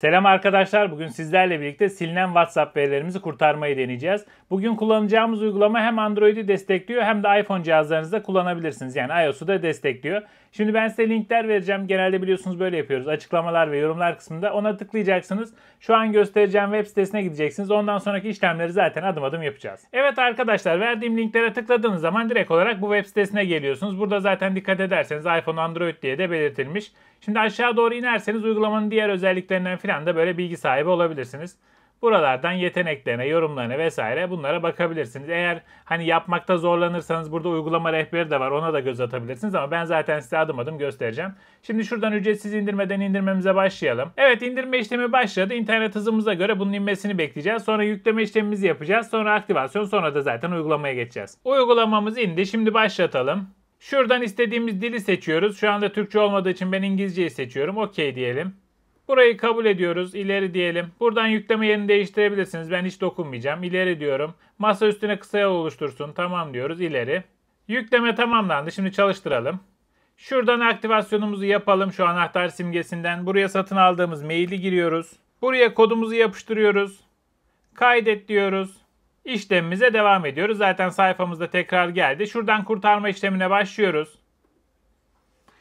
Selam arkadaşlar. Bugün sizlerle birlikte silinen WhatsApp verilerimizi kurtarmayı deneyeceğiz. Bugün kullanacağımız uygulama hem Android'i destekliyor hem de iPhone cihazlarınızda kullanabilirsiniz. Yani iOS'u da destekliyor. Şimdi ben size linkler vereceğim. Genelde biliyorsunuz böyle yapıyoruz. Açıklamalar ve yorumlar kısmında ona tıklayacaksınız. Şu an göstereceğim web sitesine gideceksiniz. Ondan sonraki işlemleri zaten adım adım yapacağız. Evet arkadaşlar verdiğim linklere tıkladığınız zaman direkt olarak bu web sitesine geliyorsunuz. Burada zaten dikkat ederseniz iPhone Android diye de belirtilmiş. Şimdi aşağı doğru inerseniz uygulamanın diğer özelliklerinden filan da böyle bilgi sahibi olabilirsiniz. Buralardan yeteneklerine, yorumlarına vesaire bunlara bakabilirsiniz. Eğer hani yapmakta zorlanırsanız burada uygulama rehberi de var ona da göz atabilirsiniz ama ben zaten size adım adım göstereceğim. Şimdi şuradan ücretsiz indirmeden indirmemize başlayalım. Evet indirme işlemi başladı. İnternet hızımıza göre bunun inmesini bekleyeceğiz. Sonra yükleme işlemimizi yapacağız. Sonra aktivasyon sonra da zaten uygulamaya geçeceğiz. Uygulamamız indi. Şimdi başlatalım. Şuradan istediğimiz dili seçiyoruz. Şu anda Türkçe olmadığı için ben İngilizceyi seçiyorum. Okey diyelim. Burayı kabul ediyoruz. İleri diyelim. Buradan yükleme yerini değiştirebilirsiniz. Ben hiç dokunmayacağım. İleri diyorum. Masa üstüne kısa yol oluştursun. Tamam diyoruz. İleri. Yükleme tamamlandı. Şimdi çalıştıralım. Şuradan aktivasyonumuzu yapalım şu anahtar simgesinden. Buraya satın aldığımız maili giriyoruz. Buraya kodumuzu yapıştırıyoruz. Kaydet diyoruz işlemimize devam ediyoruz. Zaten sayfamızda tekrar geldi. Şuradan kurtarma işlemine başlıyoruz.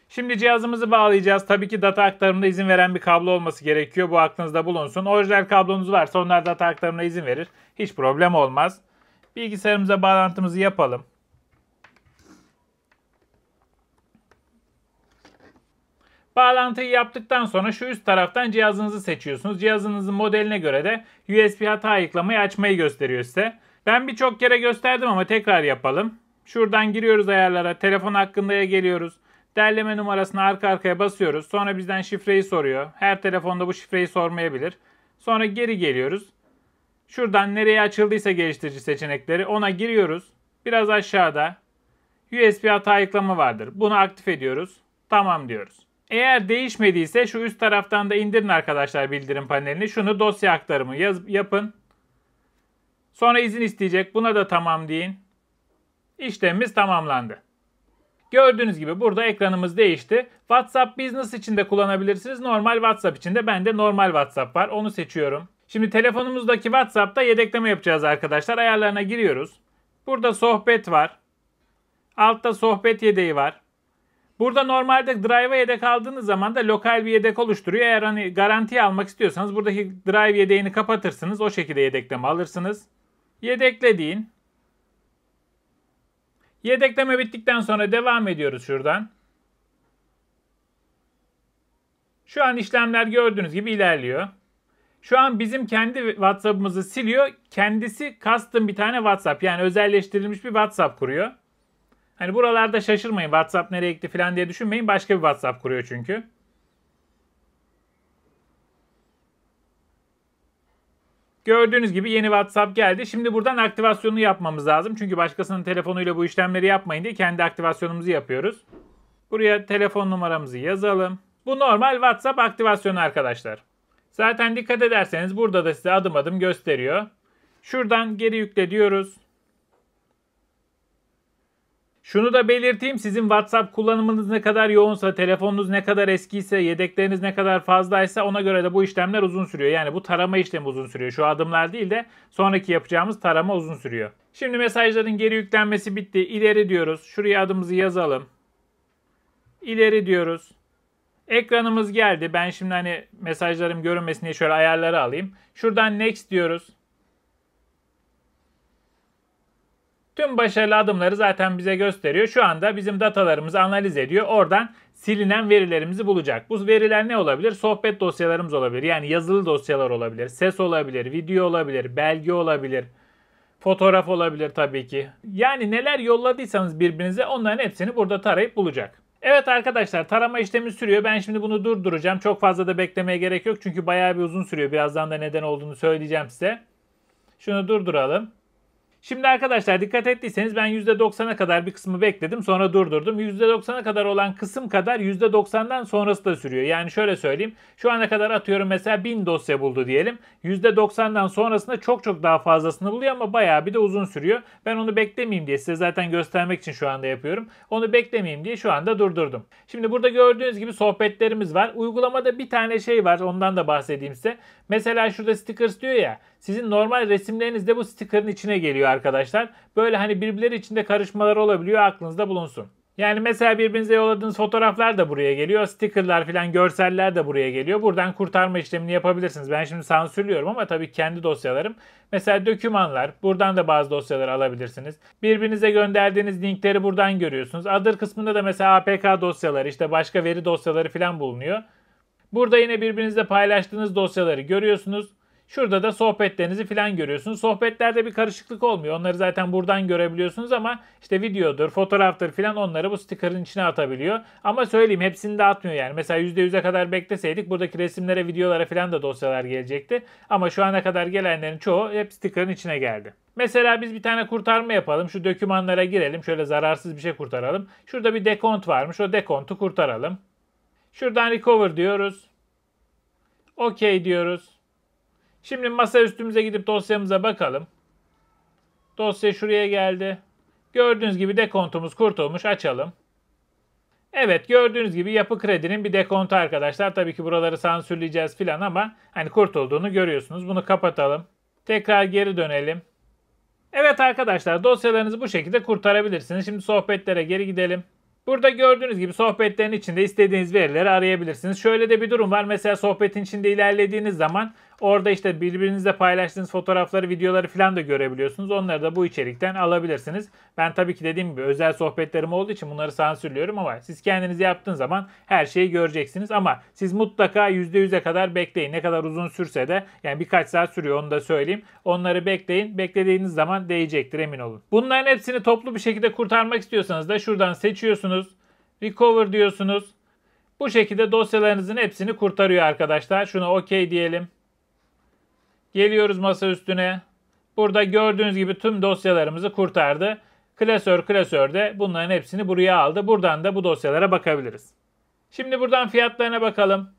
Şimdi cihazımızı bağlayacağız. Tabii ki data aktarımına izin veren bir kablo olması gerekiyor. Bu aklınızda bulunsun. Orijinal kablonuz varsa onlar data aktarımına izin verir. Hiç problem olmaz. Bilgisayarımıza bağlantımızı yapalım. Bağlantıyı yaptıktan sonra şu üst taraftan cihazınızı seçiyorsunuz. Cihazınızın modeline göre de USB hata ayıklamayı açmayı gösteriyor size. Ben birçok kere gösterdim ama tekrar yapalım. Şuradan giriyoruz ayarlara. Telefon hakkındaya geliyoruz. Derleme numarasını arka arkaya basıyoruz. Sonra bizden şifreyi soruyor. Her telefonda bu şifreyi sormayabilir. Sonra geri geliyoruz. Şuradan nereye açıldıysa geliştirici seçenekleri ona giriyoruz. Biraz aşağıda USB hata ayıklama vardır. Bunu aktif ediyoruz. Tamam diyoruz. Eğer değişmediyse şu üst taraftan da indirin arkadaşlar bildirim panelini. Şunu dosya aktarımı yaz, yapın. Sonra izin isteyecek. Buna da tamam deyin. İşlemimiz tamamlandı. Gördüğünüz gibi burada ekranımız değişti. WhatsApp Business için de kullanabilirsiniz. Normal WhatsApp için de bende normal WhatsApp var. Onu seçiyorum. Şimdi telefonumuzdaki WhatsApp'ta yedekleme yapacağız arkadaşlar. Ayarlarına giriyoruz. Burada sohbet var. Altta sohbet yedeği var. Burada normalde drive yedek aldığınız zaman da lokal bir yedek oluşturuyor. Eğer hani garanti almak istiyorsanız buradaki drive yedeğini kapatırsınız. O şekilde yedekleme alırsınız. Yedeklediğin, Yedekleme bittikten sonra devam ediyoruz şuradan. Şu an işlemler gördüğünüz gibi ilerliyor. Şu an bizim kendi WhatsApp'ımızı siliyor. Kendisi custom bir tane WhatsApp yani özelleştirilmiş bir WhatsApp kuruyor. Hani buralarda şaşırmayın WhatsApp nereye gitti falan diye düşünmeyin. Başka bir WhatsApp kuruyor çünkü. Gördüğünüz gibi yeni WhatsApp geldi. Şimdi buradan aktivasyonu yapmamız lazım. Çünkü başkasının telefonuyla bu işlemleri yapmayın diye kendi aktivasyonumuzu yapıyoruz. Buraya telefon numaramızı yazalım. Bu normal WhatsApp aktivasyonu arkadaşlar. Zaten dikkat ederseniz burada da size adım adım gösteriyor. Şuradan geri yükle diyoruz. Şunu da belirteyim sizin WhatsApp kullanımınız ne kadar yoğunsa, telefonunuz ne kadar eskiyse, yedekleriniz ne kadar fazlaysa ona göre de bu işlemler uzun sürüyor. Yani bu tarama işlemi uzun sürüyor. Şu adımlar değil de sonraki yapacağımız tarama uzun sürüyor. Şimdi mesajların geri yüklenmesi bitti. İleri diyoruz. Şuraya adımızı yazalım. İleri diyoruz. Ekranımız geldi. Ben şimdi hani mesajlarım görünmesin diye şöyle ayarları alayım. Şuradan next diyoruz. Tüm başarılı adımları zaten bize gösteriyor. Şu anda bizim datalarımızı analiz ediyor. Oradan silinen verilerimizi bulacak. Bu veriler ne olabilir? Sohbet dosyalarımız olabilir. Yani yazılı dosyalar olabilir. Ses olabilir, video olabilir, belge olabilir. Fotoğraf olabilir tabii ki. Yani neler yolladıysanız birbirinize onların hepsini burada tarayıp bulacak. Evet arkadaşlar tarama işlemi sürüyor. Ben şimdi bunu durduracağım. Çok fazla da beklemeye gerek yok. Çünkü bayağı bir uzun sürüyor. Birazdan da neden olduğunu söyleyeceğim size. Şunu durduralım. Şimdi arkadaşlar dikkat ettiyseniz ben %90'a kadar bir kısmı bekledim sonra durdurdum. %90'a kadar olan kısım kadar %90'dan sonrası da sürüyor. Yani şöyle söyleyeyim şu ana kadar atıyorum mesela 1000 dosya buldu diyelim. %90'dan sonrasında çok çok daha fazlasını buluyor ama bayağı bir de uzun sürüyor. Ben onu beklemeyeyim diye size zaten göstermek için şu anda yapıyorum. Onu beklemeyeyim diye şu anda durdurdum. Şimdi burada gördüğünüz gibi sohbetlerimiz var. Uygulamada bir tane şey var ondan da bahsedeyim size. Mesela şurada stickers diyor ya sizin normal resimleriniz de bu sticker'ın içine geliyor arkadaşlar. Böyle hani birbirleri içinde karışmalar olabiliyor aklınızda bulunsun. Yani mesela birbirinize yolladığınız fotoğraflar da buraya geliyor. Stickerlar filan görseller de buraya geliyor. Buradan kurtarma işlemini yapabilirsiniz. Ben şimdi sansürlüyorum ama tabii kendi dosyalarım. Mesela dokümanlar, Buradan da bazı dosyaları alabilirsiniz. Birbirinize gönderdiğiniz linkleri buradan görüyorsunuz. Adır kısmında da mesela APK dosyaları işte başka veri dosyaları filan bulunuyor. Burada yine birbirinizle paylaştığınız dosyaları görüyorsunuz. Şurada da sohbetlerinizi filan görüyorsunuz. Sohbetlerde bir karışıklık olmuyor. Onları zaten buradan görebiliyorsunuz ama işte videodur, fotoğraftır filan onları bu sticker'ın içine atabiliyor. Ama söyleyeyim hepsini de atmıyor yani. Mesela %100'e kadar bekleseydik buradaki resimlere, videolara filan da dosyalar gelecekti. Ama şu ana kadar gelenlerin çoğu hep sticker'ın içine geldi. Mesela biz bir tane kurtarma yapalım. Şu dokümanlara girelim. Şöyle zararsız bir şey kurtaralım. Şurada bir dekont varmış. O dekontu kurtaralım. Şuradan recover diyoruz. Okey diyoruz. Şimdi masa üstümüze gidip dosyamıza bakalım. Dosya şuraya geldi. Gördüğünüz gibi dekontumuz kurtulmuş. Açalım. Evet gördüğünüz gibi yapı kredinin bir dekontu arkadaşlar. Tabii ki buraları sansürleyeceğiz falan ama hani kurtulduğunu görüyorsunuz. Bunu kapatalım. Tekrar geri dönelim. Evet arkadaşlar dosyalarınızı bu şekilde kurtarabilirsiniz. Şimdi sohbetlere geri gidelim. Burada gördüğünüz gibi sohbetlerin içinde istediğiniz verileri arayabilirsiniz. Şöyle de bir durum var. Mesela sohbetin içinde ilerlediğiniz zaman Orada işte birbirinizle paylaştığınız fotoğrafları, videoları falan da görebiliyorsunuz. Onları da bu içerikten alabilirsiniz. Ben tabii ki dediğim gibi özel sohbetlerim olduğu için bunları sansürlüyorum ama siz kendiniz yaptığınız zaman her şeyi göreceksiniz. Ama siz mutlaka %100'e kadar bekleyin. Ne kadar uzun sürse de yani birkaç saat sürüyor onu da söyleyeyim. Onları bekleyin. Beklediğiniz zaman değecektir emin olun. Bunların hepsini toplu bir şekilde kurtarmak istiyorsanız da şuradan seçiyorsunuz. Recover diyorsunuz. Bu şekilde dosyalarınızın hepsini kurtarıyor arkadaşlar. Şuna OK diyelim. Geliyoruz masa üstüne. Burada gördüğünüz gibi tüm dosyalarımızı kurtardı. Klasör klasörde bunların hepsini buraya aldı. Buradan da bu dosyalara bakabiliriz. Şimdi buradan fiyatlarına bakalım.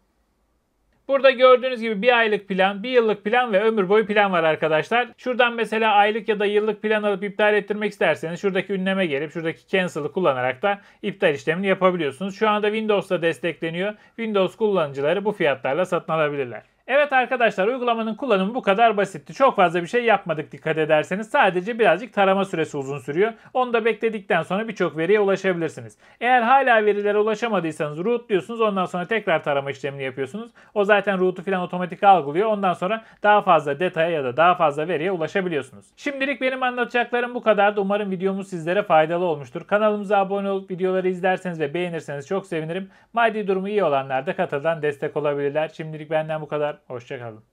Burada gördüğünüz gibi bir aylık plan, bir yıllık plan ve ömür boyu plan var arkadaşlar. Şuradan mesela aylık ya da yıllık plan alıp iptal ettirmek isterseniz şuradaki ünleme gelip şuradaki cancel'ı kullanarak da iptal işlemini yapabiliyorsunuz. Şu anda Windows'da destekleniyor. Windows kullanıcıları bu fiyatlarla satın alabilirler. Evet arkadaşlar uygulamanın kullanımı bu kadar basitti. Çok fazla bir şey yapmadık dikkat ederseniz. Sadece birazcık tarama süresi uzun sürüyor. Onu da bekledikten sonra birçok veriye ulaşabilirsiniz. Eğer hala verilere ulaşamadıysanız root diyorsunuz. Ondan sonra tekrar tarama işlemini yapıyorsunuz. O zaten root'u falan otomatik algılıyor. Ondan sonra daha fazla detaya ya da daha fazla veriye ulaşabiliyorsunuz. Şimdilik benim anlatacaklarım bu kadardı. Umarım videomuz sizlere faydalı olmuştur. Kanalımıza abone olup videoları izlerseniz ve beğenirseniz çok sevinirim. Maddi durumu iyi olanlar da katıldan destek olabilirler. Şimdilik benden bu kadar. Hoşçakalın.